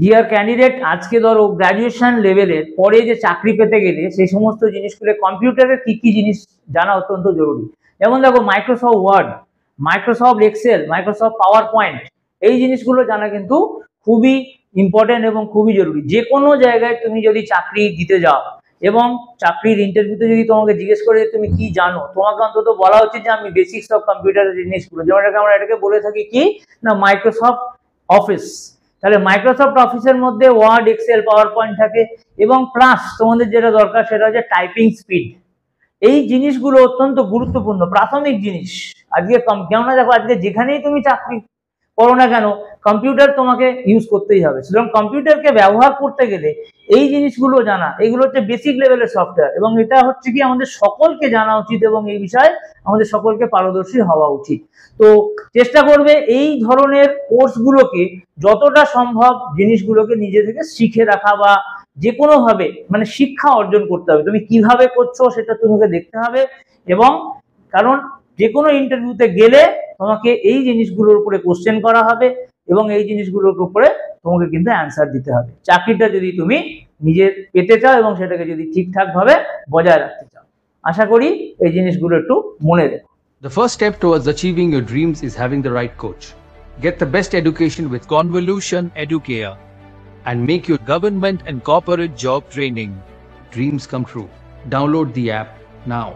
Deer candidate আজকে ধরো graduation লেভেলের পরে যে চাকরি পেতে গেলে সেই সমস্ত জিনিসগুলো কম্পিউটারের কি কি জিনিস জানা অত্যন্ত জরুরি যেমন দেখো Microsoft Word Microsoft Excel Microsoft PowerPoint এই জিনিসগুলো জানা কিন্তু খুবই ইম্পর্টেন্ট এবং খুবই জরুরি যে কোনো জায়গায় তুমি যদি চাকরি দিতে যাও এবং চাকরির ইন্টারভিউতে যদি তোমাকে জিজ্ঞেস করে তুমি কি জানো তোমাকে অন্তত বলা উচিত যে আমি বেসিক্স অফ কম্পিউটারের জিনিসগুলো যেমন আমরা এটাকে বলে থাকি কি না মাইক্রোসফট অফিস তাহলে মাইক্রোসফট অফিসের মধ্যে ওয়ার্ড এক্সেল পাওয়ার পয়েন্ট থাকে এবং প্লাস তোমাদের যেটা দরকার সেটা হচ্ছে টাইপিং স্পিড এই জিনিসগুলো অত্যন্ত গুরুত্বপূর্ণ প্রাথমিক জিনিস আজকে কেননা দেখো আজকে যেখানেই তুমি চাকরি করো না কেন কম্পিউটার তোমাকে ইউজ করতেই হবে সুতরাং কম্পিউটারকে ব্যবহার করতে গেলে এই জিনিসগুলো জানা এগুলো হচ্ছে বেসিক লেভেলের সফটওয়্যার এবং এটা হচ্ছে কি আমাদের সকলকে জানা উচিত এবং এই বিষয়ে আমাদের সকলকে পারদর্শী হওয়া উচিত তো চেষ্টা করবে এই ধরনের কোর্সগুলোকে যতটা সম্ভব জিনিসগুলোকে নিজে থেকে শিখে রাখা বা যে কোনোভাবে মানে শিক্ষা অর্জন করতে হবে তুমি কিভাবে করছো সেটা তোমাকে দেখতে হবে এবং কারণ যে কোনো ইন্টারভিউতে গেলে তোমাকে এই জিনিসগুলোর উপরে কোশ্চেন করা হবে এবং এই জিনিসগুলোর উপরে তোমাকে কিন্তু অ্যান্সার দিতে হবে চাকরিটা যদি তুমি নিজের পেতে চাও এবং সেটাকে যদি ঠিকঠাকভাবে বজায় রাখতে চাও আশা করি এই জিনিসগুলো একটু মনে রেখো The first step towards achieving your dreams is having the right coach. Get the best education with Convolution Educare and make your government and corporate job training dreams come true. Download the app now.